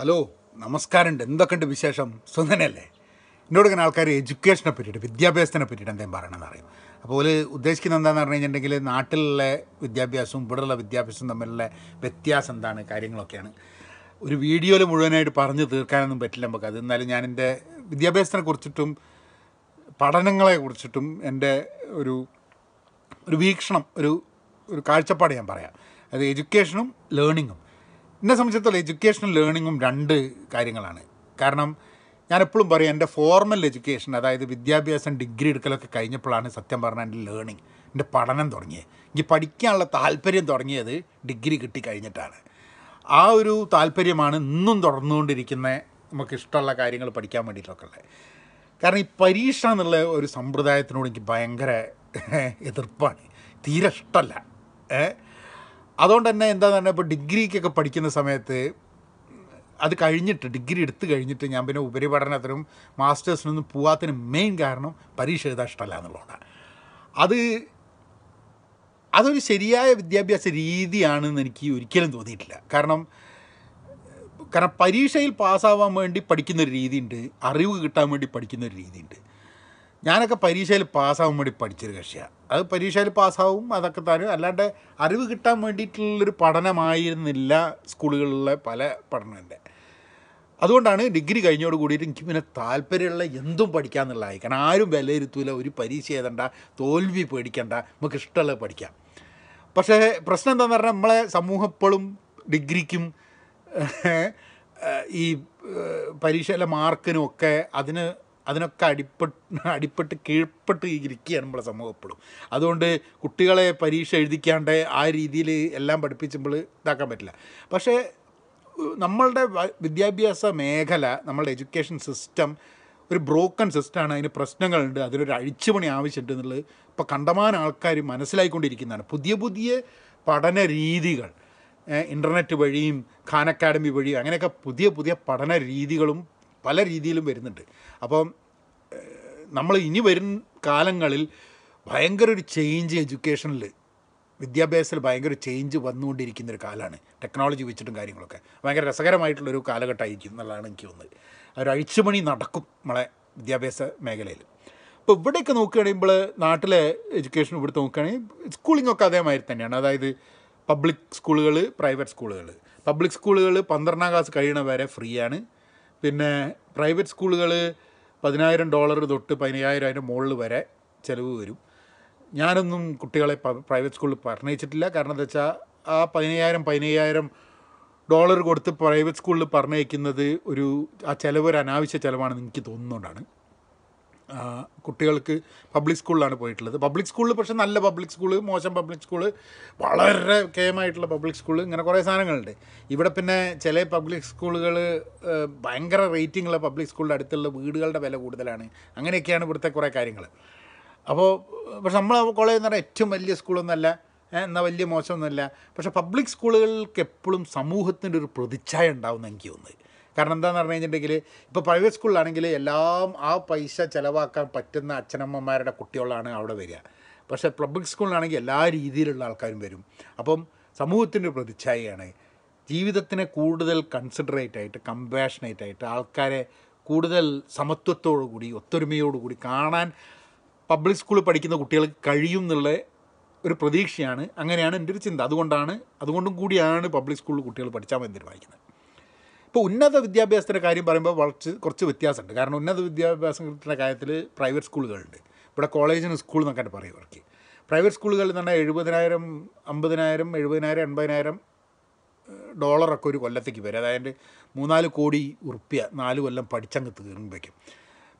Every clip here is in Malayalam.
ഹലോ നമസ്കാരമുണ്ട് എന്തൊക്കെയുണ്ട് വിശേഷം സ്വന്തനല്ലേ എന്നോട് ഇങ്ങനെ ആൾക്കാർ എഡ്യൂക്കേഷനെ പറ്റിയിട്ട് വിദ്യാഭ്യാസത്തിനെ പറ്റിയിട്ട് എന്തെങ്കിലും പറയണമെന്ന് അറിയും അപ്പോൾ ഉദ്ദേശിക്കുന്നത് എന്താണെന്ന് പറഞ്ഞു കഴിഞ്ഞിട്ടുണ്ടെങ്കിൽ നാട്ടിലുള്ള വിദ്യാഭ്യാസവും ഇവിടെയുള്ള വിദ്യാഭ്യാസവും തമ്മിലുള്ള വ്യത്യാസം എന്താണ് കാര്യങ്ങളൊക്കെയാണ് ഒരു വീഡിയോയിൽ മുഴുവനായിട്ട് പറഞ്ഞു തീർക്കാനൊന്നും പറ്റില്ല നമുക്ക് അത് എന്നാലും ഞാൻ എൻ്റെ വിദ്യാഭ്യാസത്തിനെ കുറിച്ചിട്ടും പഠനങ്ങളെ കുറിച്ചിട്ടും എൻ്റെ ഒരു ഒരു വീക്ഷണം ഒരു ഒരു കാഴ്ചപ്പാട് ഞാൻ പറയാം അത് എഡ്യൂക്കേഷനും ലേണിങ്ങും എന്നെ സംബന്ധിച്ചിടത്തോളം എഡ്യൂക്കേഷനും ലേണിങ്ങും രണ്ട് കാര്യങ്ങളാണ് കാരണം ഞാൻ എപ്പോഴും പറയും എൻ്റെ ഫോർമൽ എഡ്യൂക്കേഷൻ അതായത് വിദ്യാഭ്യാസം ഡിഗ്രി എടുക്കലൊക്കെ കഴിഞ്ഞപ്പോഴാണ് സത്യം പറഞ്ഞാൽ എൻ്റെ ലേണിംഗ് എൻ്റെ പഠനം തുടങ്ങിയത് എനിക്ക് പഠിക്കാനുള്ള താല്പര്യം തുടങ്ങിയത് ഡിഗ്രി കിട്ടി കഴിഞ്ഞിട്ടാണ് ആ ഒരു താല്പര്യമാണ് ഇന്നും തുടർന്നുകൊണ്ടിരിക്കുന്ന നമുക്ക് ഇഷ്ടമുള്ള കാര്യങ്ങൾ പഠിക്കാൻ വേണ്ടിയിട്ടൊക്കെ ഉള്ളത് കാരണം ഈ പരീക്ഷ എന്നുള്ള ഒരു സമ്പ്രദായത്തിനോട് എനിക്ക് ഭയങ്കര എതിർപ്പാണ് തീരെ ഇഷ്ടമല്ല ഏഹ് അതുകൊണ്ട് തന്നെ എന്താന്ന് പറഞ്ഞാൽ ഇപ്പോൾ ഡിഗ്രിക്കൊക്കെ പഠിക്കുന്ന സമയത്ത് അത് കഴിഞ്ഞിട്ട് ഡിഗ്രി എടുത്തു കഴിഞ്ഞിട്ട് ഞാൻ പിന്നെ ഉപരിപഠനത്തിനും മാസ്റ്റേഴ്സിനൊന്നും പോകാത്തതിന് മെയിൻ കാരണം പരീക്ഷ എഴുതാൻ ഇഷ്ടമല്ല എന്നുള്ളതാണ് അത് അതൊരു ശരിയായ വിദ്യാഭ്യാസ രീതിയാണെന്ന് എനിക്ക് ഒരിക്കലും തോന്നിയിട്ടില്ല കാരണം കാരണം പരീക്ഷയിൽ പാസ്സാവാൻ വേണ്ടി പഠിക്കുന്നൊരു രീതിയുണ്ട് അറിവ് കിട്ടാൻ വേണ്ടി പഠിക്കുന്നൊരു രീതിയുണ്ട് ഞാനൊക്കെ പരീക്ഷയിൽ പാസ്സാവാൻ വേണ്ടി പഠിച്ചൊരു കക്ഷിയാണ് അത് പരീക്ഷയിൽ പാസ്സാവും അതൊക്കെ തരും അല്ലാണ്ട് അറിവ് കിട്ടാൻ വേണ്ടിയിട്ടുള്ളൊരു പഠനമായിരുന്നില്ല സ്കൂളുകളിലെ പല പഠനത്തിൻ്റെ അതുകൊണ്ടാണ് ഡിഗ്രി കഴിഞ്ഞോട് കൂടിയിട്ട് എനിക്ക് പിന്നെ താല്പര്യമുള്ള എന്തും പഠിക്കാമെന്നുള്ളതായി കാരണം ആരും വിലയിരുത്തൂല ഒരു പരീക്ഷ എഴുതണ്ട തോൽവി പേടിക്കണ്ട നമുക്ക് ഇഷ്ടമുള്ളത് പഠിക്കാം പക്ഷേ പ്രശ്നം എന്താണെന്ന് പറഞ്ഞാൽ നമ്മളെ സമൂഹം ഇപ്പോഴും ഡിഗ്രിക്കും ഈ പരീക്ഷയിലെ മാർക്കിനും ഒക്കെ അതിന് അതിനൊക്കെ അടിപ്പെട്ട് അടിപ്പെട്ട് കീഴ്പ്പെട്ട് ഇരിക്കുകയാണ് നമ്മളെ സമൂഹം എപ്പോഴും അതുകൊണ്ട് കുട്ടികളെ പരീക്ഷ എഴുതിക്കാണ്ട് ആ രീതിയിൽ എല്ലാം പഠിപ്പിച്ചുമ്പോൾ ഇതാക്കാൻ പറ്റില്ല പക്ഷേ നമ്മളുടെ വിദ്യാഭ്യാസ മേഖല നമ്മളുടെ എഡ്യൂക്കേഷൻ സിസ്റ്റം ഒരു ബ്രോക്കൺ സിസ്റ്റമാണ് അതിന് പ്രശ്നങ്ങളുണ്ട് അതിനൊരു അഴിച്ചുപണി ആവശ്യമുണ്ട് എന്നുള്ളത് ഇപ്പോൾ കണ്ടമാന ആൾക്കാർ മനസ്സിലായിക്കൊണ്ടിരിക്കുന്നതാണ് പുതിയ പുതിയ പഠന രീതികൾ ഇൻ്റർനെറ്റ് വഴിയും ഖാൻ അക്കാഡമി വഴിയും അങ്ങനെയൊക്കെ പുതിയ പുതിയ പഠന രീതികളും പല രീതിയിലും വരുന്നുണ്ട് അപ്പം നമ്മൾ ഇനി വരും കാലങ്ങളിൽ ഭയങ്കര ഒരു ചേഞ്ച് എഡ്യൂക്കേഷനിൽ വിദ്യാഭ്യാസത്തിൽ ഭയങ്കര ചേഞ്ച് വന്നുകൊണ്ടിരിക്കുന്ന ഒരു കാലമാണ് ടെക്നോളജി വെച്ചിട്ടും കാര്യങ്ങളൊക്കെ ഭയങ്കര രസകരമായിട്ടുള്ളൊരു കാലഘട്ടമായിരിക്കും എന്നുള്ളതാണ് എനിക്ക് തോന്നുന്നത് ഒരു അഴിച്ചുപണി നടക്കും നമ്മളെ വിദ്യാഭ്യാസ മേഖലയിൽ അപ്പോൾ ഇവിടെയൊക്കെ നോക്കുകയാണെങ്കിൽ നമ്മൾ നാട്ടിലെ എഡ്യൂക്കേഷൻ ഇവിടെ നോക്കുകയാണെങ്കിൽ സ്കൂളിങ്ങൊക്കെ അതേമാതിരി തന്നെയാണ് അതായത് പബ്ലിക് സ്കൂളുകൾ പ്രൈവറ്റ് സ്കൂളുകൾ പബ്ലിക് സ്കൂളുകൾ പന്ത്രണ്ടാം ക്ലാസ് കഴിയണ വരെ ഫ്രീ ആണ് പിന്നെ പ്രൈവറ്റ് സ്കൂളുകൾ പതിനായിരം ഡോളർ തൊട്ട് പതിനയ്യായിരം മുകളിൽ വരെ ചിലവ് വരും ഞാനൊന്നും കുട്ടികളെ പ്രൈവറ്റ് സ്കൂളിൽ പറഞ്ഞയച്ചിട്ടില്ല കാരണം എന്താ വെച്ചാൽ ആ പതിനയ്യായിരം പതിനയ്യായിരം ഡോളർ കൊടുത്ത് പ്രൈവറ്റ് സ്കൂളിൽ പറഞ്ഞയക്കുന്നത് ഒരു ആ ചിലവ് ഒരു അനാവശ്യ ചിലവാണെന്ന് എനിക്ക് തോന്നുന്നതുകൊണ്ടാണ് കുട്ടികൾക്ക് പബ്ലിക് സ്കൂളിലാണ് പോയിട്ടുള്ളത് പബ്ലിക് സ്കൂളിൽ പക്ഷേ നല്ല പബ്ലിക് സ്കൂൾ മോശം പബ്ലിക് സ്കൂൾ വളരെ കേമായിട്ടുള്ള പബ്ലിക് സ്കൂൾ ഇങ്ങനെ കുറേ സാധനങ്ങളുണ്ട് ഇവിടെ പിന്നെ ചില പബ്ലിക് സ്കൂളുകൾ ഭയങ്കര റേറ്റിംഗുള്ള പബ്ലിക് സ്കൂളിൻ്റെ അടുത്തുള്ള വീടുകളുടെ വില കൂടുതലാണ് അങ്ങനെയൊക്കെയാണ് ഇവിടുത്തെ കുറേ കാര്യങ്ങൾ അപ്പോൾ പക്ഷെ നമ്മൾ കോളേജ് എന്ന് പറഞ്ഞാൽ ഏറ്റവും വലിയ സ്കൂളൊന്നുമല്ല എന്നാൽ വലിയ മോശമൊന്നുമല്ല പക്ഷേ പബ്ലിക് സ്കൂളുകൾക്ക് എപ്പോഴും സമൂഹത്തിൻ്റെ ഒരു പ്രതിച്ഛായ ഉണ്ടാവുമെന്ന് എനിക്ക് തോന്നുന്നത് കാരണം എന്താണെന്ന് പറഞ്ഞു കഴിഞ്ഞിട്ടുണ്ടെങ്കിൽ ഇപ്പോൾ പ്രൈവറ്റ് സ്കൂളിലാണെങ്കിൽ എല്ലാം ആ പൈസ ചിലവാക്കാൻ പറ്റുന്ന അച്ഛനമ്മമാരുടെ കുട്ടികളാണ് അവിടെ വരിക പക്ഷേ പബ്ലിക് സ്കൂളിലാണെങ്കിൽ എല്ലാ രീതിയിലുള്ള ആൾക്കാരും വരും അപ്പം സമൂഹത്തിൻ്റെ പ്രതിച്ഛായയാണ് ജീവിതത്തിനെ കൂടുതൽ കൺസിഡറേറ്റ് ആയിട്ട് കമ്പാഷനേറ്റ് ആയിട്ട് ആൾക്കാരെ കൂടുതൽ സമത്വത്തോടുകൂടി ഒത്തൊരുമയോടുകൂടി കാണാൻ പബ്ലിക് സ്കൂളിൽ പഠിക്കുന്ന കുട്ടികൾക്ക് കഴിയും എന്നുള്ള ഒരു പ്രതീക്ഷയാണ് അങ്ങനെയാണ് എൻ്റെ ഒരു ചിന്ത അതുകൊണ്ടാണ് അതുകൊണ്ടും കൂടിയാണ് പബ്ലിക് സ്കൂളിൽ കുട്ടികൾ പഠിച്ചാൽ മതി തീരുമാനിക്കുന്നത് ഇപ്പോൾ ഉന്നത വിദ്യാഭ്യാസത്തിൻ്റെ കാര്യം പറയുമ്പോൾ കുറച്ച് കുറച്ച് വ്യത്യാസമുണ്ട് കാരണം ഉന്നത വിദ്യാഭ്യാസത്തിൻ്റെ കാര്യത്തിൽ പ്രൈവറ്റ് സ്കൂളുകളുണ്ട് ഇവിടെ കോളേജിന് സ്കൂൾ എന്നൊക്കെ പറയും അവർക്ക് പ്രൈവറ്റ് സ്കൂളുകളിൽ തന്നെ എഴുപതിനായിരം അമ്പതിനായിരം എഴുപതിനായിരം എൺപതിനായിരം ഡോളറൊക്കെ ഒരു കൊല്ലത്തേക്ക് വരും അതായത് മൂന്നാല് കോടി ഉറുപ്പ്യ നാല് കൊല്ലം പഠിച്ചങ്ങ് തീർന്നുവയ്ക്കും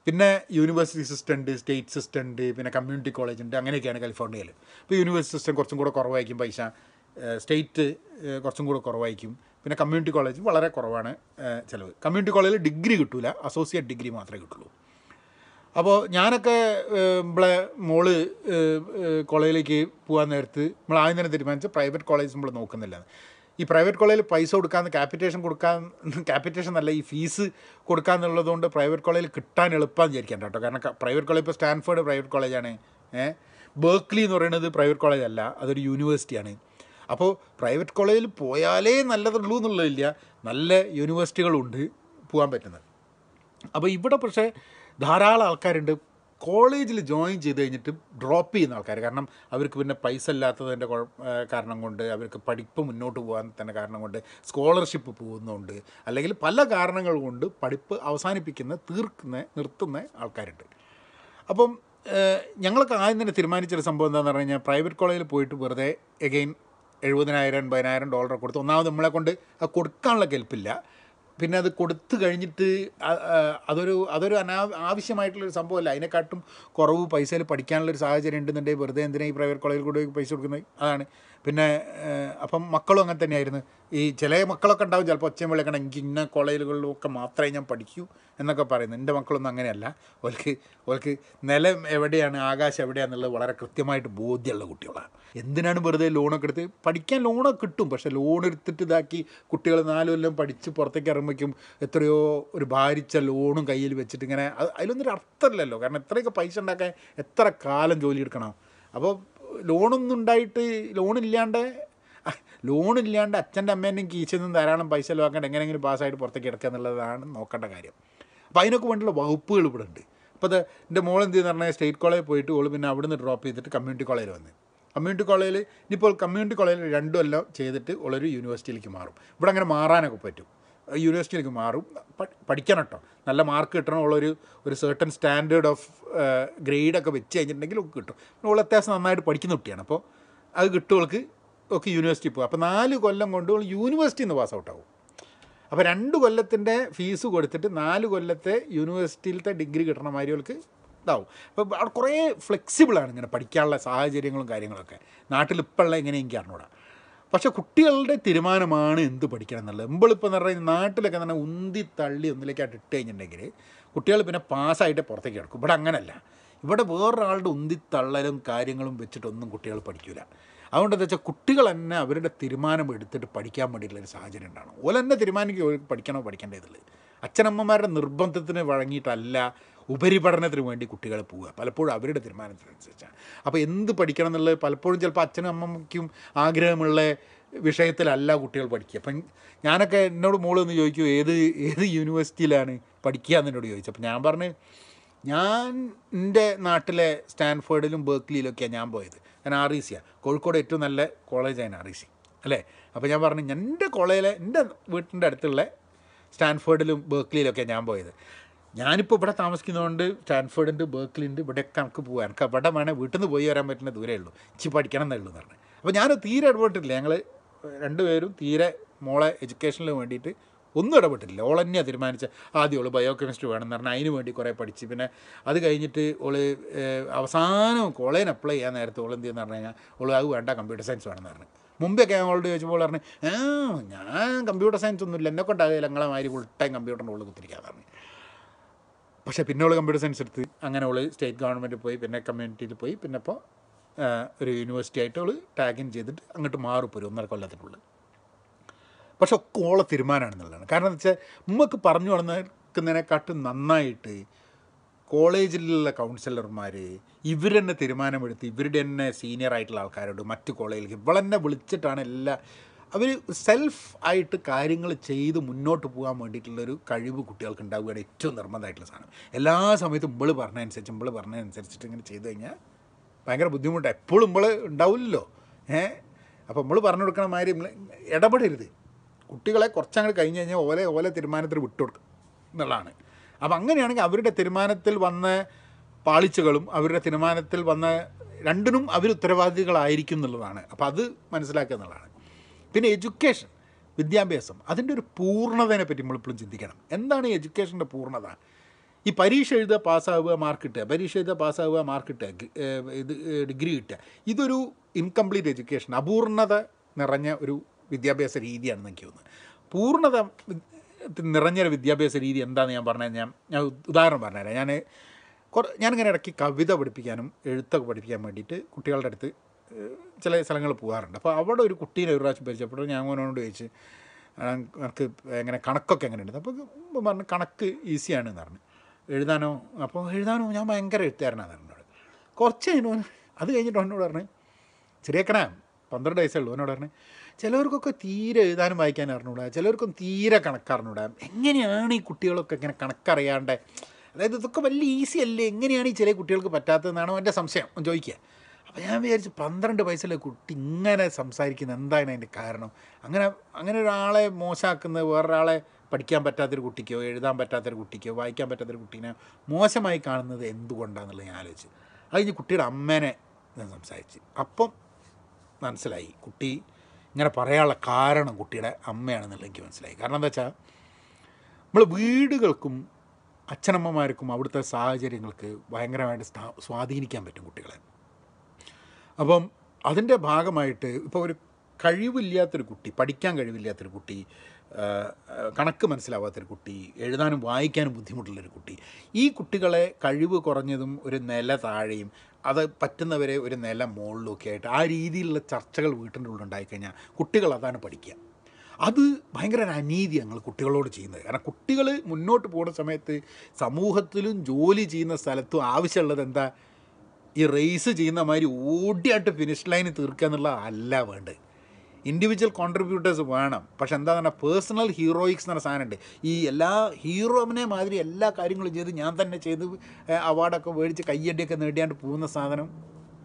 പിന്നെ യൂണിവേഴ്സിറ്റി സിസ്റ്റം ഉണ്ട് സ്റ്റേറ്റ് സിസ്റ്റം ഉണ്ട് പിന്നെ കമ്മ്യൂണിറ്റി കോളേജ് ഉണ്ട് അങ്ങനെയൊക്കെയാണ് കാലിഫോർണിയയിൽ അപ്പോൾ യൂണിവേഴ്സിറ്റി സിസ്റ്റം കുറച്ചും കൂടെ കുറവായിരിക്കും പൈസ സ്റ്റേറ്റ് കുറച്ചും കൂടെ കുറവായിരിക്കും പിന്നെ കമ്മ്യൂണിറ്റി കോളേജ് വളരെ കുറവാണ് ചിലവ് കമ്മ്യൂണിറ്റി കോളേജിൽ ഡിഗ്രി കിട്ടില്ല അസോസിയേറ്റ് ഡിഗ്രി മാത്രമേ കിട്ടുള്ളൂ അപ്പോൾ ഞാനൊക്കെ നമ്മളെ മോള് കോളേജിലേക്ക് പോകാൻ നേരത്ത് നമ്മൾ ആദ്യം തന്നെ തീരുമാനിച്ച് പ്രൈവറ്റ് കോളേജ് നമ്മൾ നോക്കുന്നില്ല ഈ പ്രൈവറ്റ് കോളേജിൽ പൈസ കൊടുക്കാൻ ക്യാപിറ്റേഷൻ കൊടുക്കാൻ ക്യാപിറ്റേഷൻ അല്ല ഈ ഫീസ് എന്നുള്ളതുകൊണ്ട് പ്രൈവറ്റ് കോളേജിൽ കിട്ടാൻ എളുപ്പമെന്ന് വിചാരിക്കേണ്ട കേട്ടോ കാരണം പ്രൈവറ്റ് കോളേജ് ഇപ്പോൾ സ്റ്റാൻഫോർഡ് പ്രൈവറ്റ് കോളേജാണ് ഏഹ് ബേർക്ക്ലി എന്ന് പറയുന്നത് പ്രൈവറ്റ് കോളേജല്ല അതൊരു യൂണിവേഴ്സിറ്റിയാണ് അപ്പോൾ പ്രൈവറ്റ് കോളേജിൽ പോയാലേ നല്ലതുള്ളൂ എന്നുള്ളതില്ല നല്ല യൂണിവേഴ്സിറ്റികളുണ്ട് പോകാൻ പറ്റുന്നത് അപ്പോൾ ഇവിടെ പക്ഷേ ധാരാളം ആൾക്കാരുണ്ട് കോളേജിൽ ജോയിൻ ചെയ്ത് കഴിഞ്ഞിട്ട് ഡ്രോപ്പ് ചെയ്യുന്ന ആൾക്കാർ കാരണം അവർക്ക് പിന്നെ പൈസ ഇല്ലാത്തതിൻ്റെ കാരണം കൊണ്ട് അവർക്ക് പഠിപ്പ് മുന്നോട്ട് പോകാൻ തന്നെ കാരണം കൊണ്ട് സ്കോളർഷിപ്പ് പോകുന്നുണ്ട് അല്ലെങ്കിൽ പല കാരണങ്ങൾ കൊണ്ട് പഠിപ്പ് അവസാനിപ്പിക്കുന്ന തീർക്കുന്ന നിർത്തുന്ന ആൾക്കാരുണ്ട് അപ്പം ഞങ്ങളൊക്കെ ആദ്യം തന്നെ തീരുമാനിച്ചൊരു സംഭവം എന്താണെന്ന് പറഞ്ഞു കഴിഞ്ഞാൽ പ്രൈവറ്റ് കോളേജിൽ പോയിട്ട് വെറുതെ എഗെയിൻ എഴുപതിനായിരം എൺപതിനായിരം ഡോളർ കൊടുത്ത് ഒന്നാമത് നമ്മളെ കൊണ്ട് അത് കൊടുക്കാനുള്ള കെൽപ്പില്ല പിന്നെ അത് കൊടുത്തു കഴിഞ്ഞിട്ട് അതൊരു അതൊരു അനാ ആവശ്യമായിട്ടുള്ളൊരു സംഭവമല്ല അതിനെക്കാട്ടും കുറവ് പൈസയിൽ പഠിക്കാനുള്ളൊരു സാഹചര്യം ഉണ്ടെന്നുണ്ടെങ്കിൽ വെറുതെ എന്തിനാണ് ഈ പ്രൈവറ്റ് കോളേജിൽ കൂടെ പൈസ കൊടുക്കുന്നത് അതാണ് പിന്നെ അപ്പം മക്കളും അങ്ങനെ തന്നെയായിരുന്നു ഈ ചില മക്കളൊക്കെ ഉണ്ടാവും ചിലപ്പോൾ ഒച്ചയും വിളിക്കണം എനിക്ക് ഇന്ന കോളേജുകളിലൊക്കെ മാത്രമേ ഞാൻ പഠിക്കൂ എന്നൊക്കെ പറയുന്നു എൻ്റെ മക്കളൊന്നും അങ്ങനെയല്ല ഓൽക്ക് ഓൽക്ക് നിലം എവിടെയാണ് ആകാശം എവിടെയാണെന്നുള്ളത് വളരെ കൃത്യമായിട്ട് ബോധ്യമുള്ള കുട്ടികളാണ് എന്തിനാണ് വെറുതെ ലോണൊക്കെ എടുത്ത് പഠിക്കാൻ ലോണൊക്കെ കിട്ടും പക്ഷേ ലോൺ എടുത്തിട്ട് ഇതാക്കി കുട്ടികൾ നാലു കൊല്ലം പഠിച്ച് പുറത്തേക്ക് ഇറങ്ങുമ്പോഴേക്കും എത്രയോ ഒരു ഭാരിച്ച ലോണും കയ്യിൽ വെച്ചിട്ട് ഇങ്ങനെ അതിലൊന്നൊരു അർത്ഥമില്ലല്ലോ കാരണം എത്രയൊക്കെ പൈസ ഉണ്ടാക്കാൻ എത്ര കാലം ജോലി എടുക്കണം അപ്പോൾ ലോണൊന്നും ഉണ്ടായിട്ട് ലോണില്ലാണ്ട് ലോണില്ലാണ്ട് അച്ഛൻ്റെ അമ്മേൻ്റെയും കീച്ചെന്നും ധാരാളം പൈസ ചെലവാക്കാണ്ട് എങ്ങനെയെങ്കിലും പാസ്സായിട്ട് പുറത്തേക്ക് കിടക്കുക എന്നുള്ളതാണ് നോക്കേണ്ട കാര്യം അപ്പോൾ അതിനൊക്കെ വേണ്ടിയുള്ള വകുപ്പുകൾ ഇവിടെ ഉണ്ട് അപ്പോൾ അത് എൻ്റെ മോൾ എന്ത് ചെയ്യുന്ന പറഞ്ഞാൽ സ്റ്റേറ്റ് കോളേജിൽ പോയിട്ട് ഓൾ പിന്നെ അവിടുന്ന് ഡ്രോപ്പ് ചെയ്തിട്ട് കമ്മ്യൂണിറ്റി കോളേജിൽ വന്ന് കമ്മ്യൂണിറ്റി കോളേജിൽ ഇനിയിപ്പോൾ കമ്മ്യൂണിറ്റി കോളേജിൽ രണ്ടും എല്ലാം ചെയ്തിട്ട് ഉള്ളൊരു യൂണിവേഴ്സിറ്റിയിലേക്ക് മാറും ഇവിടെ അങ്ങനെ മാറാനൊക്കെ പറ്റും യൂണിവേഴ്സിറ്റിയിലേക്ക് മാറും പഠിക്കണം കേട്ടോ നല്ല മാർക്ക് കിട്ടണം ഉള്ളൊരു ഒരു സർട്ടൺ സ്റ്റാൻഡേർഡ് ഓഫ് ഗ്രേഡൊക്കെ വെച്ച് കഴിഞ്ഞിട്ടുണ്ടെങ്കിൽ ഒക്കെ കിട്ടും ഓൾ അത്യാവശ്യം നന്നായിട്ട് പഠിക്കുന്ന കുട്ടിയാണ് അപ്പോൾ അത് കിട്ടുകൾക്ക് ഒക്കെ യൂണിവേഴ്സിറ്റി പോകും അപ്പോൾ നാല് കൊല്ലം കൊണ്ട് യൂണിവേഴ്സിറ്റിയിൽ നിന്ന് പാസ് ഔട്ടാവും അപ്പോൾ രണ്ട് കൊല്ലത്തിൻ്റെ ഫീസ് കൊടുത്തിട്ട് നാല് കൊല്ലത്തെ യൂണിവേഴ്സിറ്റിയിലത്തെ ഡിഗ്രി കിട്ടണ മാതിരികൾക്ക് ഇതാവും അപ്പോൾ അവിടെ കുറേ ഫ്ലെക്സിബിളാണ് ഇങ്ങനെ പഠിക്കാനുള്ള സാഹചര്യങ്ങളും കാര്യങ്ങളൊക്കെ നാട്ടിൽ ഇപ്പോൾ ഉള്ള എനിക്ക് അറിഞ്ഞൂടാ പക്ഷേ കുട്ടികളുടെ തീരുമാനമാണ് എന്ത് പഠിക്കണം എന്നുള്ളത് നമ്മളിപ്പോൾ എന്ന് പറഞ്ഞാൽ നാട്ടിലൊക്കെ തന്നെ ഉന്തി തള്ളി ഒന്നിലേക്കായിട്ട് ഇട്ട് കഴിഞ്ഞിട്ടുണ്ടെങ്കിൽ കുട്ടികൾ പിന്നെ പാസ്സായിട്ട് പുറത്തേക്ക് കിടക്കും ഇവിടെ അങ്ങനെയല്ല ഇവിടെ വേറൊരാളുടെ തള്ളലും കാര്യങ്ങളും വെച്ചിട്ടൊന്നും കുട്ടികൾ പഠിക്കില്ല അതുകൊണ്ട് എന്താ വെച്ചാൽ കുട്ടികൾ തന്നെ അവരുടെ തീരുമാനം എടുത്തിട്ട് പഠിക്കാൻ വേണ്ടിയിട്ടുള്ള ഒരു സാഹചര്യം ഉണ്ടാണ് ഓല തന്നെ തീരുമാനിക്കുക അവർക്ക് പഠിക്കണോ പഠിക്കേണ്ടതില്ല അച്ഛനമ്മമാരുടെ നിർബന്ധത്തിന് വഴങ്ങിയിട്ടല്ല ഉപരിപഠനത്തിന് വേണ്ടി കുട്ടികൾ പോവുക പലപ്പോഴും അവരുടെ തീരുമാനത്തിനനുസരിച്ചാണ് അപ്പോൾ എന്ത് പഠിക്കണം എന്നുള്ളത് പലപ്പോഴും ചിലപ്പോൾ അച്ഛനും അമ്മയ്ക്കും ആഗ്രഹമുള്ള വിഷയത്തിലല്ല കുട്ടികൾ പഠിക്കുക അപ്പം ഞാനൊക്കെ എന്നോട് മോളൊന്ന് ചോദിക്കൂ ഏത് ഏത് യൂണിവേഴ്സിറ്റിയിലാണ് പഠിക്കുക എന്നോട് ചോദിച്ചു അപ്പം ഞാൻ പറഞ്ഞു ഞാൻ എൻ്റെ നാട്ടിലെ സ്റ്റാൻഫോർഡിലും ബേക്ക്ലിയിലൊക്കെയാണ് ഞാൻ പോയത് ഞാൻ ആർ ഇ e സിയാണ് കോഴിക്കോട് ഏറ്റവും നല്ല കോളേജാണ് ആർ ഇ സി അല്ലേ അപ്പോൾ ഞാൻ പറഞ്ഞു എൻ്റെ കോളേജിലെ എൻ്റെ വീട്ടിൻ്റെ അടുത്തുള്ള സ്റ്റാൻഫോർഡിലും ബേക്ക്ലിയിലൊക്കെ ഞാൻ പോയത് ഞാനിപ്പോൾ ഇവിടെ താമസിക്കുന്നതുകൊണ്ട് സ്റ്റാൻഫേർഡിൻ്റെ ബേക്കിലുണ്ട് ഇവിടെയൊക്കെ നമുക്ക് പോകാൻ എനിക്ക് അവിടെ വേണേൽ വീട്ടിൽ നിന്ന് പോയി വരാൻ പറ്റുന്ന ദൂരമേ ഉള്ളൂ ഇച്ചി പഠിക്കണം എന്നേ ഉള്ളൂ എന്ന് പറഞ്ഞു അപ്പോൾ ഞാൻ തീരെ ഇടപെട്ടിട്ടില്ല ഞങ്ങൾ രണ്ടുപേരും തീരെ മോളെ എഡ്യൂക്കേഷനിൽ വേണ്ടിയിട്ട് ഒന്നും ഇടപെട്ടില്ല ഓൾ തന്നെയാണ് തീരുമാനിച്ച ആദ്യം ഓൾ ബയോ കെമിസ്ട്രി വേണമെന്ന് പറഞ്ഞാൽ അതിന് വേണ്ടി കുറേ പഠിച്ച് പിന്നെ അത് കഴിഞ്ഞിട്ട് ഓള് അവസാനം കോളേജിന് അപ്ലൈ ചെയ്യാൻ നേരത്തെ ഓൾ എന്ത് ചെയ്യുന്ന പറഞ്ഞു കഴിഞ്ഞാൽ ഓൾ അത് വേണ്ട കമ്പ്യൂട്ടർ സയൻസ് വേണമെന്ന് പറഞ്ഞു മുമ്പൊക്കെ ഞങ്ങളോട് ചോദിച്ചപ്പോൾ പറഞ്ഞു ഞാൻ കമ്പ്യൂട്ടർ സയൻസ് ഒന്നുമില്ല എന്നെ കൊണ്ടാകില്ല ഞങ്ങളെ മാതിരി ഫുൾ ടൈം കമ്പ്യൂട്ടറിൻ്റെ ഉള്ളിൽ കുത്തിരിക്കാൻ പറഞ്ഞു പക്ഷേ പിന്നെ ഓൾ കമ്പ്യൂട്ടർ സയൻസ് എടുത്ത് അങ്ങനെ ഓൾ സ്റ്റേറ്റ് ഗവൺമെൻറ്റിൽ പോയി പിന്നെ കമ്മ്യൂണിറ്റിയിൽ പോയി പിന്നെ ഇപ്പോൾ ഒരു യൂണിവേഴ്സിറ്റി ആയിട്ട് ഓൾ ടാഗിൻ ചെയ്തിട്ട് അങ്ങോട്ട് മാറും ഒരു ഒന്നര കൊല്ലത്തിനുള്ളിൽ പക്ഷെ ഒക്കെ ഓളെ എന്നുള്ളതാണ് കാരണം എന്താ വെച്ചാൽ നമുക്ക് പറഞ്ഞു നടന്നേക്കുന്നതിനെക്കാട്ടും നന്നായിട്ട് കോളേജിലുള്ള കൗൺസിലർമാർ ഇവർ തന്നെ തീരുമാനമെടുത്ത് ഇവരുടെ തന്നെ സീനിയർ ആയിട്ടുള്ള ആൾക്കാരോട് മറ്റു കോളേജിലേക്ക് ഇവളെന്നെ വിളിച്ചിട്ടാണ് എല്ലാ അവർ സെൽഫ് ആയിട്ട് കാര്യങ്ങൾ ചെയ്ത് മുന്നോട്ട് പോകാൻ വേണ്ടിയിട്ടുള്ളൊരു കഴിവ് കുട്ടികൾക്ക് ഉണ്ടാവുകയാണ് ഏറ്റവും നിർബന്ധമായിട്ടുള്ള സാധനം എല്ലാ സമയത്തും ഇമ്പള് പറഞ്ഞതനുസരിച്ച് ഇമ്പള് പറഞ്ഞതനുസരിച്ചിട്ട് ഇങ്ങനെ ചെയ്തു കഴിഞ്ഞാൽ ഭയങ്കര ബുദ്ധിമുട്ടാണ് എപ്പോഴും ഇമ്പള് ഉണ്ടാവില്ലല്ലോ ഏഹ് അപ്പോൾ നമ്മൾ പറഞ്ഞു കൊടുക്കണ ഇടപെടരുത് കുട്ടികളെ കുറച്ചങ്ങോട്ട് കഴിഞ്ഞ് കഴിഞ്ഞാൽ ഓലെ ഓലെ തീരുമാനത്തിൽ വിട്ടുകൊടുക്കും എന്നുള്ളതാണ് അപ്പം അങ്ങനെയാണെങ്കിൽ അവരുടെ തീരുമാനത്തിൽ വന്ന പാളിച്ചകളും അവരുടെ തീരുമാനത്തിൽ വന്ന രണ്ടിനും അവർ ഉത്തരവാദികളായിരിക്കും എന്നുള്ളതാണ് അപ്പോൾ അത് മനസ്സിലാക്കുക എന്നുള്ളതാണ് പിന്നെ എഡ്യൂക്കേഷൻ വിദ്യാഭ്യാസം അതിൻ്റെ ഒരു പൂർണ്ണതയെ പറ്റി നമ്മളിപ്പോഴും ചിന്തിക്കണം എന്താണ് ഈ എഡ്യൂക്കേഷൻ്റെ പൂർണ്ണത ഈ പരീക്ഷ എഴുതുക പാസ്സാവുക മാർക്ക് കിട്ടുക പരീക്ഷ എഴുതുക പാസ്സാവുക മാർക്ക് കിട്ടുക ഇത് ഡിഗ്രി കിട്ടുക ഇതൊരു ഇൻകംപ്ലീറ്റ് എഡ്യൂക്കേഷൻ അപൂർണത നിറഞ്ഞ ഒരു വിദ്യാഭ്യാസ രീതിയാണെന്ന് എനിക്ക് തോന്നുന്നത് പൂർണ്ണത നിറഞ്ഞൊരു വിദ്യാഭ്യാസ രീതി എന്താണെന്ന് ഞാൻ പറഞ്ഞാൽ ഞാൻ ഞാൻ ഉദാഹരണം പറഞ്ഞുതരാം ഞാൻ കുറ ഞാനിങ്ങനെ ഇടയ്ക്ക് കവിത പഠിപ്പിക്കാനും എഴുത്തൊക്കെ പഠിപ്പിക്കാൻ വേണ്ടിയിട്ട് കുട്ടികളുടെ അടുത്ത് ചില സ്ഥലങ്ങളിൽ പോകാറുണ്ട് അപ്പോൾ അവിടെ ഒരു കുട്ടീനെ ഒരു പ്രാവശ്യം പരിചയപ്പെട്ടു ഞാൻ അവനോട് ചോദിച്ച് എനിക്ക് എങ്ങനെ കണക്കൊക്കെ എങ്ങനെയുണ്ട് അപ്പോൾ പറഞ്ഞു കണക്ക് ഈസിയാണ് എന്ന് പറഞ്ഞു എഴുതാനോ അപ്പോൾ എഴുതാനോ ഞാൻ ഭയങ്കര എഴുത്തുകാരനാണ് എന്നോട് കുറച്ച് കഴിഞ്ഞു അത് കഴിഞ്ഞിട്ട് അവനോട് പറഞ്ഞു ചെറിയക്കനാ പന്ത്രണ്ട് വയസ്സേ ഉള്ളൂ അവനോട് പറഞ്ഞു ചിലവർക്കൊക്കെ തീരെ എഴുതാനും വായിക്കാനും അറിഞ്ഞൂടാ ചിലവർക്കും തീരെ കണക്കറിഞ്ഞൂടാ എങ്ങനെയാണ് ഈ കുട്ടികളൊക്കെ ഇങ്ങനെ കണക്കറിയാണ്ട് അതായത് ഇതൊക്കെ വലിയ ഈസി അല്ലേ എങ്ങനെയാണ് ഈ ചില കുട്ടികൾക്ക് പറ്റാത്തതെന്നാണ് എൻ്റെ സംശയം ചോദിക്കുക അപ്പോൾ ഞാൻ വിചാരിച്ചു പന്ത്രണ്ട് വയസ്സുള്ള കുട്ടി ഇങ്ങനെ സംസാരിക്കുന്ന എന്താണ് അതിൻ്റെ കാരണം അങ്ങനെ അങ്ങനെ ഒരാളെ മോശമാക്കുന്ന വേറൊരാളെ പഠിക്കാൻ പറ്റാത്തൊരു കുട്ടിക്കോ എഴുതാൻ പറ്റാത്തൊരു കുട്ടിക്കോ വായിക്കാൻ പറ്റാത്തൊരു കുട്ടീനെ മോശമായി കാണുന്നത് എന്തുകൊണ്ടാണെന്നുള്ളത് ഞാൻ ആലോചിച്ചു അത് കഴിഞ്ഞ് കുട്ടിയുടെ അമ്മേനെ ഞാൻ സംസാരിച്ച് അപ്പം മനസ്സിലായി കുട്ടി ഇങ്ങനെ പറയാനുള്ള കാരണം കുട്ടിയുടെ അമ്മയാണെന്നുള്ള എനിക്ക് മനസ്സിലായി കാരണം എന്താ വെച്ചാൽ നമ്മൾ വീടുകൾക്കും അച്ഛനമ്മമാർക്കും അവിടുത്തെ സാഹചര്യങ്ങൾക്ക് ഭയങ്കരമായിട്ട് സ്വാധീനിക്കാൻ പറ്റും കുട്ടികളെ അപ്പം അതിൻ്റെ ഭാഗമായിട്ട് ഇപ്പോൾ ഒരു കഴിവില്ലാത്തൊരു കുട്ടി പഠിക്കാൻ കഴിവില്ലാത്തൊരു കുട്ടി കണക്ക് മനസ്സിലാവാത്തൊരു കുട്ടി എഴുതാനും വായിക്കാനും ബുദ്ധിമുട്ടുള്ളൊരു കുട്ടി ഈ കുട്ടികളെ കഴിവ് കുറഞ്ഞതും ഒരു നില താഴെയും അത് പറ്റുന്നവരെ ഒരു നില ഒക്കെ ആയിട്ട് ആ രീതിയിലുള്ള ചർച്ചകൾ വീട്ടിൻ്റെ ഉള്ളിൽ ഉണ്ടായിക്കഴിഞ്ഞാൽ കുട്ടികൾ അതാണ് പഠിക്കുക അത് ഭയങ്കര ഒരു അനീതി ഞങ്ങൾ കുട്ടികളോട് ചെയ്യുന്നത് കാരണം കുട്ടികൾ മുന്നോട്ട് പോകുന്ന സമയത്ത് സമൂഹത്തിലും ജോലി ചെയ്യുന്ന സ്ഥലത്തും ആവശ്യമുള്ളത് എന്താ ഈ റേസ് ചെയ്യുന്ന മാതിരി ഓടിയായിട്ട് ഫിനിഷ് ലൈനിൽ തീർക്കുക എന്നുള്ളതല്ല വേണ്ടത് ഇൻഡിവിജ്വൽ കോൺട്രിബ്യൂട്ടേഴ്സ് വേണം പക്ഷെ എന്താ പറഞ്ഞാൽ പേഴ്സണൽ ഹീറോയിക്സ് എന്ന് പറഞ്ഞ സാധനമുണ്ട് ഈ എല്ലാ ഹീറോമിനെ മാതിരി എല്ലാ കാര്യങ്ങളും ചെയ്ത് ഞാൻ തന്നെ ചെയ്ത് അവാർഡൊക്കെ മേടിച്ച് കയ്യടിയൊക്കെ നേടിയാണ്ട് പോകുന്ന സാധനം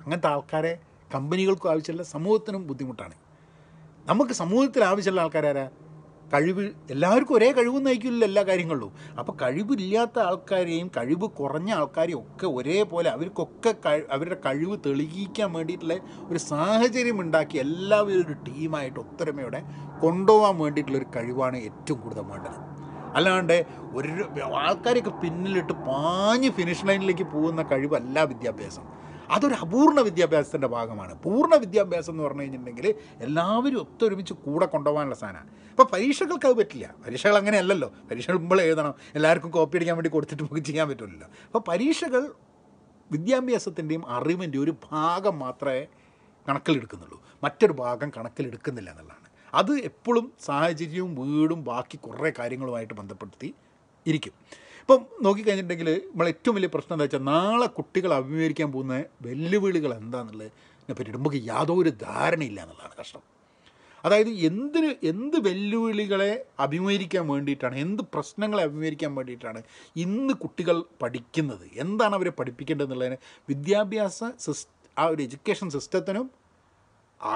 അങ്ങനത്തെ ആൾക്കാരെ കമ്പനികൾക്കും ആവശ്യമില്ല സമൂഹത്തിനും ബുദ്ധിമുട്ടാണ് നമുക്ക് സമൂഹത്തിൽ ആവശ്യമുള്ള ആൾക്കാരാരാ കഴിവ് എല്ലാവർക്കും ഒരേ കഴിവ് നയിക്കില്ല എല്ലാ കാര്യങ്ങളിലും അപ്പോൾ കഴിവില്ലാത്ത ആൾക്കാരെയും കഴിവ് കുറഞ്ഞ ആൾക്കാരെയും ഒക്കെ ഒരേപോലെ അവർക്കൊക്കെ അവരുടെ കഴിവ് തെളിയിക്കാൻ വേണ്ടിയിട്ടുള്ള ഒരു സാഹചര്യം ഉണ്ടാക്കി എല്ലാവരും ഒരു ടീമായിട്ട് ഒത്തൊരുമയോടെ കൊണ്ടുപോകാൻ വേണ്ടിയിട്ടുള്ള ഒരു കഴിവാണ് ഏറ്റവും കൂടുതൽ വേണ്ടത് അല്ലാണ്ട് ഒരു ആൾക്കാരെയൊക്കെ പിന്നിലിട്ട് പാഞ്ഞ് ഫിനിഷ് ലൈനിലേക്ക് പോകുന്ന കഴിവല്ല വിദ്യാഭ്യാസം അതൊരു അപൂർണ വിദ്യാഭ്യാസത്തിൻ്റെ ഭാഗമാണ് പൂർണ്ണ വിദ്യാഭ്യാസം എന്ന് പറഞ്ഞു കഴിഞ്ഞിട്ടുണ്ടെങ്കിൽ എല്ലാവരും ഒത്തൊരുമിച്ച് കൂടെ കൊണ്ടുപോകാനുള്ള സാധനമാണ് ഇപ്പോൾ പരീക്ഷകൾക്ക് അത് പറ്റില്ല പരീക്ഷകൾ അങ്ങനെയല്ലല്ലോ പരീക്ഷകൾ മുമ്പ് എഴുതണം എല്ലാവർക്കും കോപ്പി അടിക്കാൻ വേണ്ടി കൊടുത്തിട്ട് നമുക്ക് ചെയ്യാൻ പറ്റില്ലല്ലോ അപ്പോൾ പരീക്ഷകൾ വിദ്യാഭ്യാസത്തിൻ്റെയും അറിവിൻ്റെ ഒരു ഭാഗം മാത്രമേ കണക്കിലെടുക്കുന്നുള്ളൂ മറ്റൊരു ഭാഗം കണക്കിലെടുക്കുന്നില്ല എന്നുള്ളതാണ് അത് എപ്പോഴും സാഹചര്യവും വീടും ബാക്കി കുറേ കാര്യങ്ങളുമായിട്ട് ബന്ധപ്പെടുത്തി ഇരിക്കും ഇപ്പം നോക്കിക്കഴിഞ്ഞിട്ടുണ്ടെങ്കിൽ നമ്മൾ ഏറ്റവും വലിയ പ്രശ്നം എന്താ വെച്ചാൽ നാളെ കുട്ടികൾ അഭിമുഖീകരിക്കാൻ പോകുന്ന വെല്ലുവിളികൾ എന്താണെന്നുള്ളത് പറ്റിയിട്ട് നമുക്ക് യാതൊരു ധാരണയില്ല എന്നുള്ളതാണ് കഷ്ടം അതായത് എന്തിന് എന്ത് വെല്ലുവിളികളെ അഭിമുഖീകരിക്കാൻ വേണ്ടിയിട്ടാണ് എന്ത് പ്രശ്നങ്ങളെ അഭിമുഖീകരിക്കാൻ വേണ്ടിയിട്ടാണ് ഇന്ന് കുട്ടികൾ പഠിക്കുന്നത് എന്താണ് അവരെ പഠിപ്പിക്കേണ്ടതെന്നുള്ളതിന് വിദ്യാഭ്യാസ സിസ്റ്റ ആ ഒരു എഡ്യൂക്കേഷൻ സിസ്റ്റത്തിനും ആ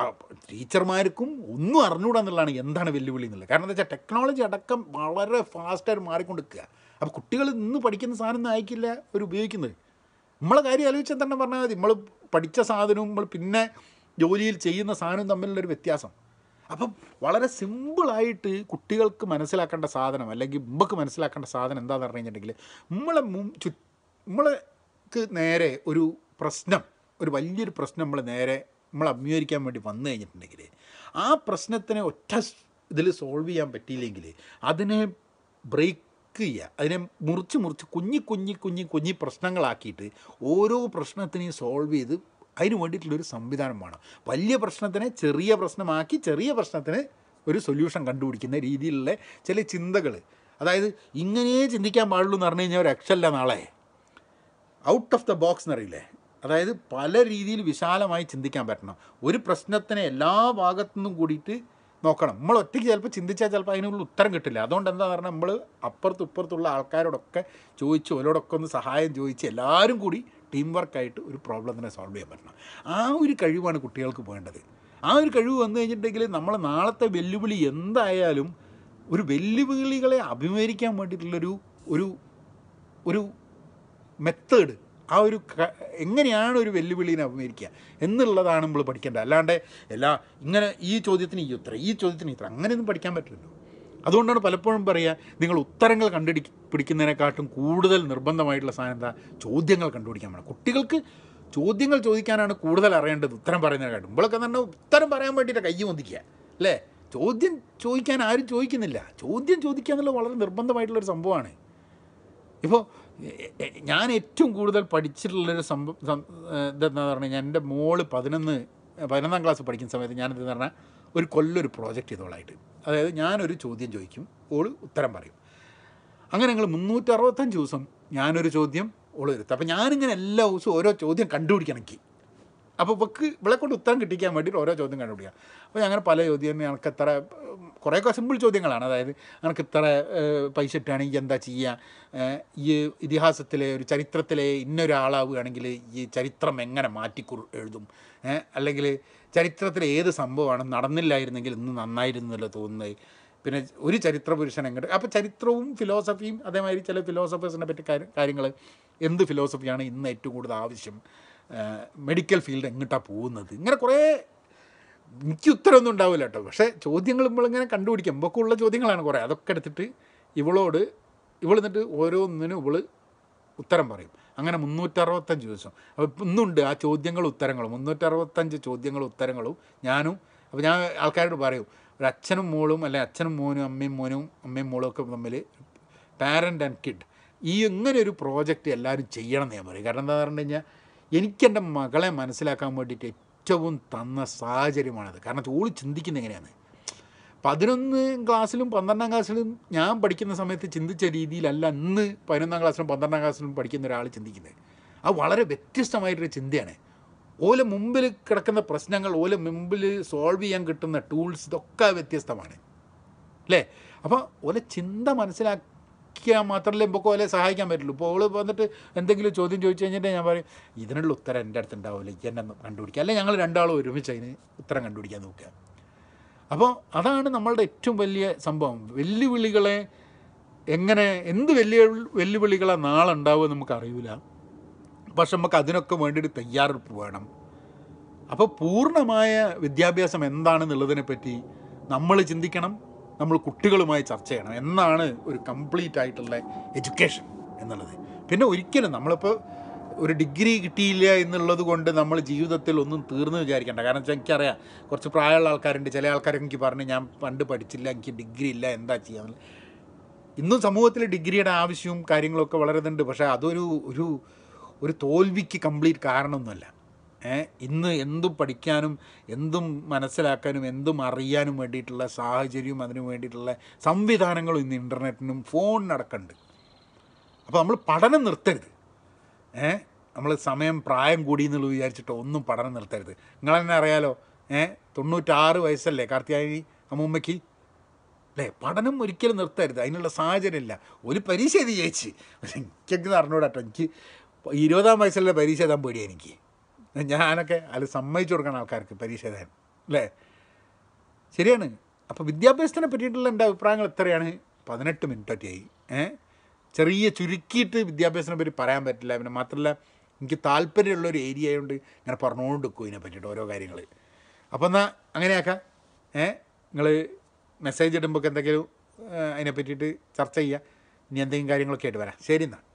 ടീച്ചർമാർക്കും ഒന്നും അറിഞ്ഞുകൂടാന്നുള്ളതാണ് എന്നുള്ളതാണ് എന്താണ് വെല്ലുവിളി എന്നുള്ളത് കാരണം എന്താ വെച്ചാൽ ടെക്നോളജി അടക്കം വളരെ ഫാസ്റ്റായിട്ട് മാറിക്കൊണ്ടിരിക്കുക അപ്പോൾ കുട്ടികൾ ഇന്ന് പഠിക്കുന്ന സാധനം ആയിക്കില്ല അവർ ഉപയോഗിക്കുന്നത് നമ്മളെ കാര്യം ആലോചിച്ചാൽ തന്നെ പറഞ്ഞാൽ മതി നമ്മൾ പഠിച്ച സാധനവും നമ്മൾ പിന്നെ ജോലിയിൽ ചെയ്യുന്ന സാധനവും തമ്മിലുള്ളൊരു വ്യത്യാസം അപ്പം വളരെ സിമ്പിളായിട്ട് കുട്ടികൾക്ക് മനസ്സിലാക്കേണ്ട സാധനം അല്ലെങ്കിൽ മുമ്പക്ക് മനസ്സിലാക്കേണ്ട സാധനം എന്താണെന്ന് പറഞ്ഞു കഴിഞ്ഞിട്ടുണ്ടെങ്കിൽ നമ്മളെ മു ചു നമ്മൾക്ക് നേരെ ഒരു പ്രശ്നം ഒരു വലിയൊരു പ്രശ്നം നമ്മൾ നേരെ നമ്മൾ അഭിമുഖീകരിക്കാൻ വേണ്ടി വന്നു കഴിഞ്ഞിട്ടുണ്ടെങ്കിൽ ആ പ്രശ്നത്തിനെ ഒറ്റ ഇതിൽ സോൾവ് ചെയ്യാൻ പറ്റിയില്ലെങ്കിൽ അതിനെ ബ്രേക്ക് ബ്രേക്ക് ചെയ്യുക അതിനെ മുറിച്ച് മുറിച്ച് കുഞ്ഞി കുഞ്ഞി കുഞ്ഞി കുഞ്ഞി പ്രശ്നങ്ങളാക്കിയിട്ട് ഓരോ പ്രശ്നത്തിനെയും സോൾവ് ചെയ്ത് അതിന് വേണ്ടിയിട്ടുള്ളൊരു സംവിധാനം വേണം വലിയ പ്രശ്നത്തിനെ ചെറിയ പ്രശ്നമാക്കി ചെറിയ പ്രശ്നത്തിന് ഒരു സൊല്യൂഷൻ കണ്ടുപിടിക്കുന്ന രീതിയിലുള്ള ചില ചിന്തകൾ അതായത് ഇങ്ങനെയേ ചിന്തിക്കാൻ പാടുള്ളൂ എന്ന് പറഞ്ഞു കഴിഞ്ഞാൽ ഒരു രക്ഷല്ല നാളെ ഔട്ട് ഓഫ് ദ ബോക്സ് എന്നറിയില്ലേ അതായത് പല രീതിയിൽ വിശാലമായി ചിന്തിക്കാൻ പറ്റണം ഒരു പ്രശ്നത്തിനെ എല്ലാ ഭാഗത്തു നിന്നും കൂടിയിട്ട് നോക്കണം നമ്മൾ ഒറ്റയ്ക്ക് ചിലപ്പോൾ ചിന്തിച്ചാൽ ചിലപ്പോൾ അതിനുള്ള ഉത്തരം കിട്ടില്ല അതുകൊണ്ട് എന്താ പറഞ്ഞാൽ നമ്മൾ അപ്പുറത്തും ഇപ്പുറത്തുള്ള ആൾക്കാരോടൊക്കെ ചോദിച്ചു അവരോടൊക്കെ ഒന്ന് സഹായം ചോദിച്ച് എല്ലാവരും കൂടി ടീം വർക്കായിട്ട് ഒരു പ്രോബ്ലത്തിനെ സോൾവ് ചെയ്യാൻ പറ്റണം ആ ഒരു കഴിവാണ് കുട്ടികൾക്ക് വേണ്ടത് ആ ഒരു കഴിവ് വന്നു കഴിഞ്ഞിട്ടുണ്ടെങ്കിൽ നമ്മൾ നാളത്തെ വെല്ലുവിളി എന്തായാലും ഒരു വെല്ലുവിളികളെ അഭിമുഖീകരിക്കാൻ വേണ്ടിയിട്ടുള്ളൊരു ഒരു ഒരു മെത്തേഡ് ആ ഒരു എങ്ങനെയാണ് ഒരു വെല്ലുവിളിനെ അഭിമുഖിക്കുക എന്നുള്ളതാണ് നമ്മൾ പഠിക്കേണ്ടത് അല്ലാണ്ട് എല്ലാ ഇങ്ങനെ ഈ ചോദ്യത്തിന് ഈ ഉത്തരം ഈ ചോദ്യത്തിന് ഇത്ര അങ്ങനെയൊന്നും പഠിക്കാൻ പറ്റില്ലല്ലോ അതുകൊണ്ടാണ് പലപ്പോഴും പറയുക നിങ്ങൾ ഉത്തരങ്ങൾ കണ്ടുപിടി പിടിക്കുന്നതിനെക്കാട്ടും കൂടുതൽ നിർബന്ധമായിട്ടുള്ള സാധനം എന്താ ചോദ്യങ്ങൾ കണ്ടുപിടിക്കാൻ വേണം കുട്ടികൾക്ക് ചോദ്യങ്ങൾ ചോദിക്കാനാണ് കൂടുതൽ അറിയേണ്ടത് ഉത്തരം പറയുന്നതിനെക്കാട്ടും ഇവളൊക്കെ തന്നെ ഉത്തരം പറയാൻ വേണ്ടിയിട്ട് കൈ ഒന്നിക്കുക അല്ലേ ചോദ്യം ചോദിക്കാൻ ആരും ചോദിക്കുന്നില്ല ചോദ്യം ചോദിക്കുക എന്നുള്ളത് വളരെ നിർബന്ധമായിട്ടുള്ളൊരു സംഭവമാണ് ഇപ്പോൾ ഞാൻ ഏറ്റവും കൂടുതൽ പഠിച്ചിട്ടുള്ളൊരു സംഭവം ഇതെന്താ പറഞ്ഞു കഴിഞ്ഞാൽ എൻ്റെ മോള് പതിനൊന്ന് പതിനൊന്നാം ക്ലാസ് പഠിക്കുന്ന സമയത്ത് ഞാനെന്തെന്ന് പറഞ്ഞാൽ ഒരു കൊല്ലൊരു പ്രോജക്റ്റ് ചെയ്തോളായിട്ട് അതായത് ഞാനൊരു ചോദ്യം ചോദിക്കും ഓൾ ഉത്തരം പറയും അങ്ങനെ ഞങ്ങൾ മുന്നൂറ്ററുപത്തഞ്ച് ദിവസം ഞാനൊരു ചോദ്യം ഓൾ വരുത്തും അപ്പോൾ ഞാനിങ്ങനെ എല്ലാ ദിവസവും ഓരോ ചോദ്യം കണ്ടുപിടിക്കണം എനിക്ക് അപ്പോൾ ഇവക്ക് ഇവളെ കൊണ്ട് ഉത്തരം കിട്ടിക്കാൻ വേണ്ടിയിട്ട് ഓരോ ചോദ്യം കണ്ടുപിടിക്കാം അപ്പോൾ അങ്ങനെ പല ചോദ്യം എനിക്ക് എത്ര കുറേയൊക്കെ സിമ്പിൾ ചോദ്യങ്ങളാണ് അതായത് നിനക്ക് ഇത്ര പൈസ ഇട്ടുകയാണെങ്കിൽ എന്താ ചെയ്യുക ഈ ഇതിഹാസത്തിലെ ഒരു ചരിത്രത്തിലെ ഇന്നൊരാളാവുകയാണെങ്കിൽ ഈ ചരിത്രം എങ്ങനെ മാറ്റി എഴുതും അല്ലെങ്കിൽ ചരിത്രത്തിലെ ഏത് സംഭവമാണ് നടന്നില്ലായിരുന്നെങ്കിൽ ഇന്ന് നന്നായിരുന്നല്ലോ തോന്നുന്നത് പിന്നെ ഒരു ചരിത്ര പുരുഷൻ എങ്ങോട്ട് അപ്പോൾ ചരിത്രവും ഫിലോസഫിയും അതേമാതിരി ചില ഫിലോസഫേഴ്സിനെ പറ്റി കാര്യങ്ങൾ എന്ത് ഫിലോസഫിയാണ് ഇന്ന് ഏറ്റവും കൂടുതൽ ആവശ്യം മെഡിക്കൽ ഫീൽഡ് എങ്ങോട്ടാണ് പോകുന്നത് ഇങ്ങനെ കുറേ എനിക്ക് ഉത്തരമൊന്നും ഉണ്ടാവില്ല കേട്ടോ പക്ഷേ ചോദ്യങ്ങൾ ഇങ്ങനെ കണ്ടുപിടിക്കും ഇമ്പൊക്കെ ഉള്ള ചോദ്യങ്ങളാണ് കുറേ അതൊക്കെ എടുത്തിട്ട് ഇവളോട് ഇവൾ എന്നിട്ട് ഓരോന്നിനും ഇവൾ ഉത്തരം പറയും അങ്ങനെ മുന്നൂറ്ററുപത്തഞ്ച് ദിവസം അപ്പോൾ ഇന്നുണ്ട് ആ ചോദ്യങ്ങളും ഉത്തരങ്ങളും മുന്നൂറ്ററുപത്തഞ്ച് ചോദ്യങ്ങളും ഉത്തരങ്ങളും ഞാനും അപ്പോൾ ഞാൻ ആൾക്കാരോട് പറയും ഒരു അച്ഛനും മോളും അല്ലെ അച്ഛനും മോനും അമ്മയും മോനും അമ്മയും മോളും ഒക്കെ തമ്മിൽ പാരൻ്റ് ആൻഡ് കിഡ് ഈ ഇങ്ങനെ ഒരു പ്രോജക്റ്റ് എല്ലാവരും ചെയ്യണം എന്ന് ഞാൻ പറയും കാരണം എന്താ പറഞ്ഞു കഴിഞ്ഞാൽ എനിക്ക് മകളെ മനസ്സിലാക്കാൻ വേണ്ടിയിട്ട് ഏറ്റവും തന്ന സാഹചര്യമാണത് കാരണം ഓള് ചിന്തിക്കുന്ന എങ്ങനെയാണ് പതിനൊന്ന് ക്ലാസ്സിലും പന്ത്രണ്ടാം ക്ലാസ്സിലും ഞാൻ പഠിക്കുന്ന സമയത്ത് ചിന്തിച്ച രീതിയിലല്ല ഇന്ന് പതിനൊന്നാം ക്ലാസ്സിലും പന്ത്രണ്ടാം ക്ലാസ്സിലും പഠിക്കുന്ന ഒരാൾ ചിന്തിക്കുന്നത് അത് വളരെ വ്യത്യസ്തമായിട്ടൊരു ചിന്തയാണ് ഓല മുമ്പിൽ കിടക്കുന്ന പ്രശ്നങ്ങൾ ഓല മുമ്പിൽ സോൾവ് ചെയ്യാൻ കിട്ടുന്ന ടൂൾസ് ഇതൊക്കെ വ്യത്യസ്തമാണ് അല്ലേ അപ്പോൾ ഓല ചിന്ത മനസ്സിലാക്കി ചോദിക്കാൻ മാത്രമല്ലേ ഇപ്പോൾ ഓലെ സഹായിക്കാൻ പറ്റുള്ളൂ ഇപ്പോൾ അവൾ വന്നിട്ട് എന്തെങ്കിലും ചോദ്യം ചോദിച്ചു കഴിഞ്ഞിട്ട് ഞാൻ പറയും ഇതിനുള്ള ഉത്തരം എൻ്റെ അടുത്ത് ഉണ്ടാവില്ല ഇത് എന്നെ കണ്ടുപിടിക്കുക അല്ലെങ്കിൽ ഞങ്ങൾ രണ്ടാളും ഒരുമിച്ച് അതിന് ഉത്തരം കണ്ടുപിടിക്കാൻ നോക്കുക അപ്പോൾ അതാണ് നമ്മളുടെ ഏറ്റവും വലിയ സംഭവം വെല്ലുവിളികളെ എങ്ങനെ എന്ത് വലിയ വെല്ലുവിളികളെ നാളെ ഉണ്ടാവുമെന്ന് നമുക്കറിയില്ല പക്ഷെ നമുക്ക് അതിനൊക്കെ വേണ്ടിയിട്ട് തയ്യാറെടുപ്പ് വേണം അപ്പോൾ പൂർണ്ണമായ വിദ്യാഭ്യാസം എന്താണെന്നുള്ളതിനെ പറ്റി നമ്മൾ ചിന്തിക്കണം നമ്മൾ കുട്ടികളുമായി ചർച്ച ചെയ്യണം എന്നാണ് ഒരു കംപ്ലീറ്റ് ആയിട്ടുള്ള എഡ്യൂക്കേഷൻ എന്നുള്ളത് പിന്നെ ഒരിക്കലും നമ്മളിപ്പോൾ ഒരു ഡിഗ്രി കിട്ടിയില്ല എന്നുള്ളത് കൊണ്ട് നമ്മൾ ജീവിതത്തിൽ ഒന്നും തീർന്ന് വിചാരിക്കേണ്ട കാരണം വെച്ചാൽ എനിക്കറിയാം കുറച്ച് പ്രായമുള്ള ആൾക്കാരുണ്ട് ചില ആൾക്കാരൊക്കെ എനിക്ക് പറഞ്ഞ് ഞാൻ പണ്ട് പഠിച്ചില്ല എനിക്ക് ഡിഗ്രി ഇല്ല എന്താ ചെയ്യാൻ ഇന്നും സമൂഹത്തിൽ ഡിഗ്രിയുടെ ആവശ്യവും കാര്യങ്ങളൊക്കെ വളരെ പക്ഷേ അതൊരു ഒരു ഒരു തോൽവിക്ക് കംപ്ലീറ്റ് കാരണമൊന്നുമല്ല ഇന്ന് എന്തും പഠിക്കാനും എന്തും മനസ്സിലാക്കാനും എന്തും അറിയാനും വേണ്ടിയിട്ടുള്ള സാഹചര്യവും അതിനു വേണ്ടിയിട്ടുള്ള സംവിധാനങ്ങളും ഇന്ന് ഇൻ്റർനെറ്റിനും ഫോണിനടക്കുന്നുണ്ട് അപ്പോൾ നമ്മൾ പഠനം നിർത്തരുത് ഏ നമ്മൾ സമയം പ്രായം കൂടി എന്നുള്ളത് വിചാരിച്ചിട്ട് ഒന്നും പഠനം നിർത്തരുത് നിങ്ങൾ തന്നെ അറിയാലോ ഏ തൊണ്ണൂറ്റാറ് വയസ്സല്ലേ കാർത്തിയായി അമ്മൂമ്മയ്ക്ക് അല്ലേ പഠനം ഒരിക്കലും നിർത്തരുത് അതിനുള്ള ഇല്ല ഒരു പരീക്ഷ ഇത് ജയിച്ച് പക്ഷെ എനിക്കൊക്കെ അറിഞ്ഞൂടാട്ടോ എനിക്ക് ഇരുപതാം വയസ്സിലെ പരീക്ഷ എഴുതാൻ പേടിയാണ് എനിക്ക് ഞാനൊക്കെ അതിൽ സമ്മതിച്ചു കൊടുക്കണം ആൾക്കാർക്ക് പരീക്ഷ എഴുതാൻ അല്ലേ ശരിയാണ് അപ്പോൾ വിദ്യാഭ്യാസത്തിനെ പറ്റിയിട്ടുള്ള എൻ്റെ അഭിപ്രായങ്ങൾ എത്രയാണ് പതിനെട്ട് മിനിറ്റൊക്കെയായി ഏഹ് ചെറിയ ചുരുക്കിയിട്ട് വിദ്യാഭ്യാസത്തിനെ പറ്റി പറയാൻ പറ്റില്ല പിന്നെ മാത്രമല്ല എനിക്ക് താല്പര്യമുള്ള ഒരു ഏരിയ ആയതുകൊണ്ട് ഇങ്ങനെ പറഞ്ഞുകൊണ്ട് വെക്കും ഇതിനെ പറ്റിയിട്ട് ഓരോ കാര്യങ്ങൾ അപ്പോൾ എന്നാൽ അങ്ങനെയാക്കാം ഏഹ് നിങ്ങൾ മെസ്സേജ് ഇടുമ്പോൾ എന്തെങ്കിലും അതിനെ പറ്റിയിട്ട് ചർച്ച ചെയ്യുക ഇനി എന്തെങ്കിലും കാര്യങ്ങളൊക്കെ ആയിട്ട് വരാം ശരി എന്നാൽ